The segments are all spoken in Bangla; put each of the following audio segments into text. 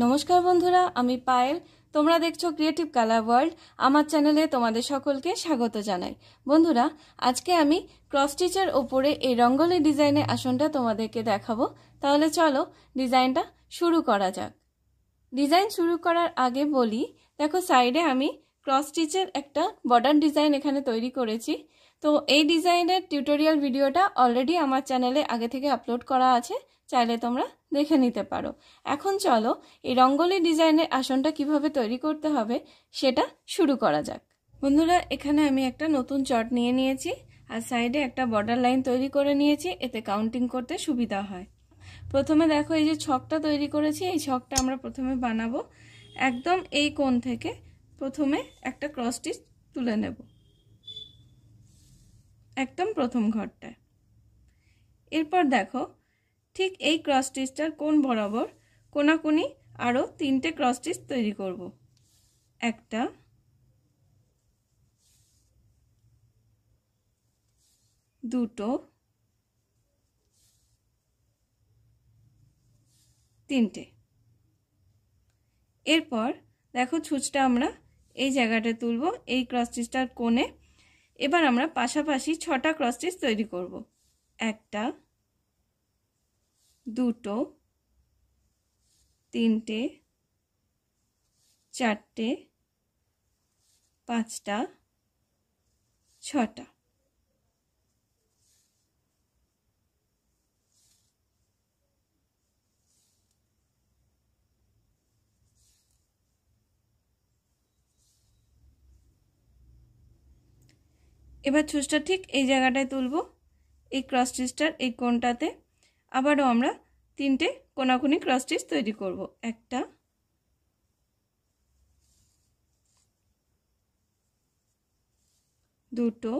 নমস্কার বন্ধুরা আমি পায়েল তোমরা দেখছো ক্রিয়েটিভ কালার ওয়ার্ল্ড আমার চ্যানেলে তোমাদের সকলকে স্বাগত জানাই বন্ধুরা আজকে আমি ক্রস স্টিচের ওপরে এই রঙ্গলি ডিজাইনের আসনটা তোমাদেরকে দেখাবো তাহলে চলো ডিজাইনটা শুরু করা যাক ডিজাইন শুরু করার আগে বলি দেখো সাইডে আমি ক্রস স্টিচের একটা বর্ডার ডিজাইন এখানে তৈরি করেছি তো এই ডিজাইনের টিউটোরিয়াল ভিডিওটা অলরেডি আমার চ্যানেলে আগে থেকে আপলোড করা আছে চাইলে তোমরা দেখে নিতে পারো এখন চলো এই রঙ্গোলি ডিজাইনের আসনটা কিভাবে তৈরি করতে হবে সেটা শুরু করা যাক বন্ধুরা এখানে আমি একটা নতুন চট নিয়ে নিয়েছি আর সাইডে একটা বর্ডার লাইন তৈরি করে নিয়েছি এতে কাউন্টিং করতে সুবিধা হয় প্রথমে দেখো এই যে ছকটা তৈরি করেছি এই ছকটা আমরা প্রথমে বানাবো একদম এই কোণ থেকে প্রথমে একটা ক্রস স্টিচ তুলে নেবো একদম প্রথম ঘরটায় এরপর দেখো ঠিক এই ক্রস স্টিচটার কোন বরাবর কোনাকুনি আরও তিনটে ক্রস স্টিচ তৈরি করব একটা দুটো তিনটে এরপর দেখো ছুঁচটা আমরা এই জায়গাটা তুলব এই ক্রস স্টিচটার কোণে এবার আমরা পাশাপাশি ছটা ক্রস স্টিচ তৈরি করব একটা দুটো তিনটে চারটে পাঁচটা ছটা এবার ছুঁচটা ঠিক এই জায়গাটায় তুলব এই ক্রস স্টিচটার এই কোনটাতে আবারও আমরা তিনটে কোনাকুনি ক্রস স্টিচ তৈরি করব একটা দুটো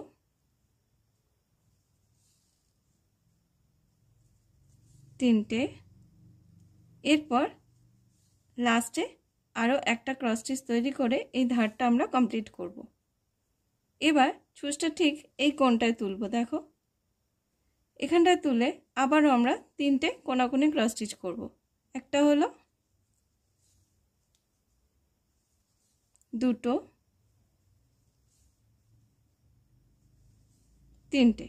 তিনটে এরপর লাস্টে আরও একটা ক্রস স্টিচ তৈরি করে এই ধারটা আমরা কমপ্লিট করবো এবার ছুঁচটা ঠিক এই কোনটায় তুলব দেখো এখানটায় তুলে আবারও আমরা তিনটে কোনাকুনি ক্রস স্টিচ করব একটা হলো দুটো তিনটে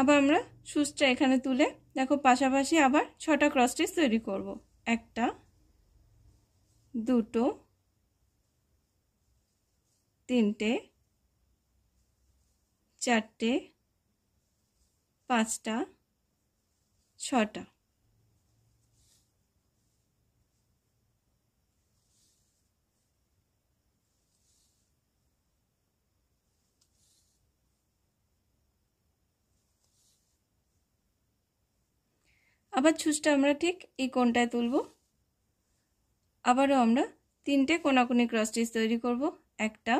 আবার আমরা সুচটা এখানে তুলে দেখো পাশাপাশি আবার ছটা ক্রস স্টিচ তৈরি করব একটা দুটো তিনটে চারটে পাঁচটা ছটা আবার ছুঁচটা আমরা ঠিক এই কোনটায় তুলব আবারও আমরা তিনটে কোনাকুনি ক্রস স্টিচ তৈরি করব একটা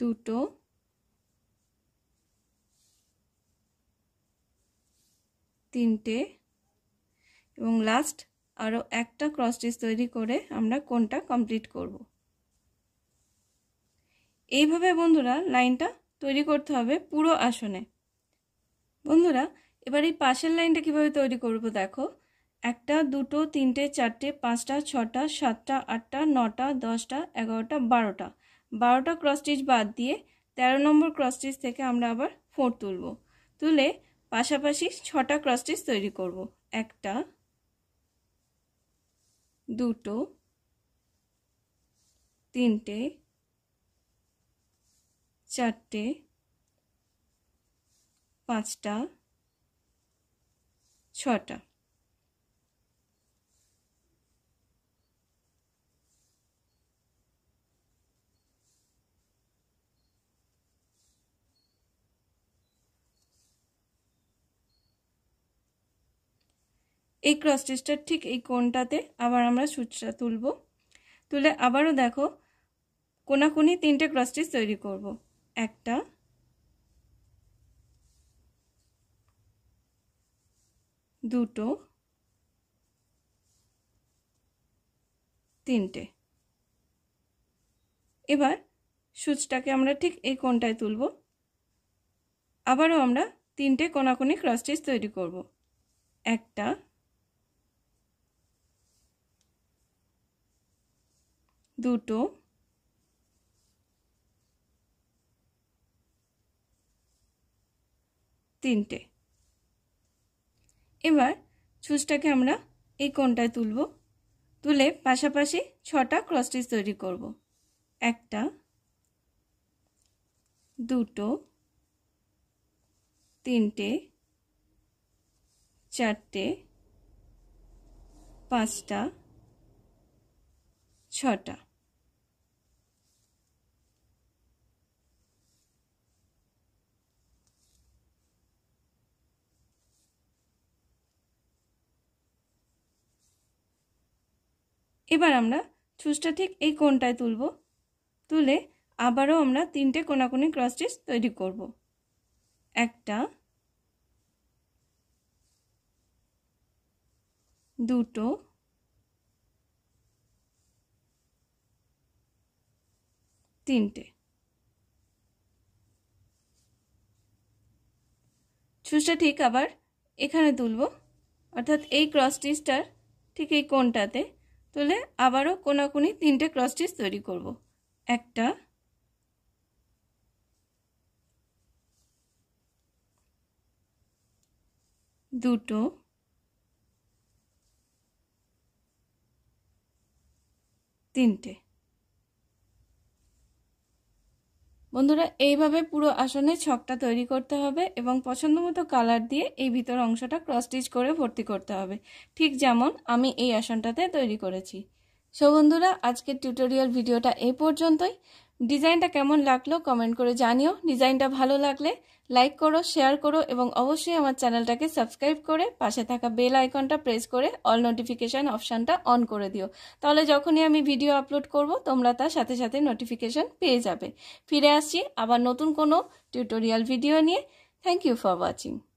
দুটো তিনটে এবং লাস্ট আরও একটা ক্রস স্টিচ তৈরি করে আমরা কোনটা কমপ্লিট করব এইভাবে বন্ধুরা লাইনটা তৈরি করতে হবে পুরো আসনে বন্ধুরা এবার এই পাশের লাইনটা কিভাবে তৈরি করব দেখো একটা দুটো তিনটে চারটে পাঁচটা ছটা সাতটা আটটা নটা দশটা এগারোটা বারোটা বারোটা ক্রস স্টিচ বাদ দিয়ে ১৩ নম্বর ক্রস স্টিচ থেকে আমরা আবার ফোর তুলব তুলে পাশাপাশি ছটা ক্রস স্টিচ তৈরি করব একটা দুটো তিনটে চারটে পাঁচটা ছটা এই ক্রস স্টিচটার ঠিক এই কোণটাতে আবার আমরা সূচটা তুলব তুলে আবারও দেখো কোনাকুনি তিনটে ক্রস স্টিচ তৈরি করব একটা দুটো তিনটে এবার সূচটাকে আমরা ঠিক এই কোণটায় তুলব আবারও আমরা তিনটে কোনাকুনি ক্রস স্টিচ তৈরি করব একটা দুটো তিনটে এবার ছুঁচটাকে আমরা এই কোনটায় তুলব তুলে পাশাপাশি ছটা ক্রসটিস তৈরি করব একটা দুটো তিনটে চারটে পাঁচটা ছটা এবার আমরা ছুঁচটা ঠিক এই কোনটায় তুলব তুলে আবারও আমরা তিনটে কোনাকোনি ক্রস স্টিচ তৈরি করব একটা দুটো তিনটে ছুঁচটা ঠিক আবার এখানে তুলব অর্থাৎ এই ক্রস স্টিচটার ঠিক এই কোনটাতে তুলে আবারও কোনাকুনি তিনটে ক্রস স্টিচ তৈরি করব একটা দুটো তিনটে বন্ধুরা এইভাবে পুরো আসনে ছকটা তৈরি করতে হবে এবং পছন্দ মতো কালার দিয়ে এই ভিতর অংশটা ক্রস স্টিচ করে ভর্তি করতে হবে ঠিক যেমন আমি এই আসনটাতে তৈরি করেছি সো বন্ধুরা আজকের টিউটোরিয়াল ভিডিওটা এই পর্যন্তই ডিজাইনটা কেমন লাগলো কমেন্ট করে জানিও ডিজাইনটা ভালো লাগলে লাইক করো শেয়ার করো এবং অবশ্যই আমার চ্যানেলটাকে সাবস্ক্রাইব করে পাশে থাকা বেল আইকনটা প্রেস করে অল নোটিফিকেশান অপশানটা অন করে দিও তাহলে যখনই আমি ভিডিও আপলোড করব তোমরা তার সাথে সাথে নোটিফিকেশান পেয়ে যাবে ফিরে আসছি আবার নতুন কোনো টিউটোরিয়াল ভিডিও নিয়ে থ্যাংক ইউ ফর ওয়াচিং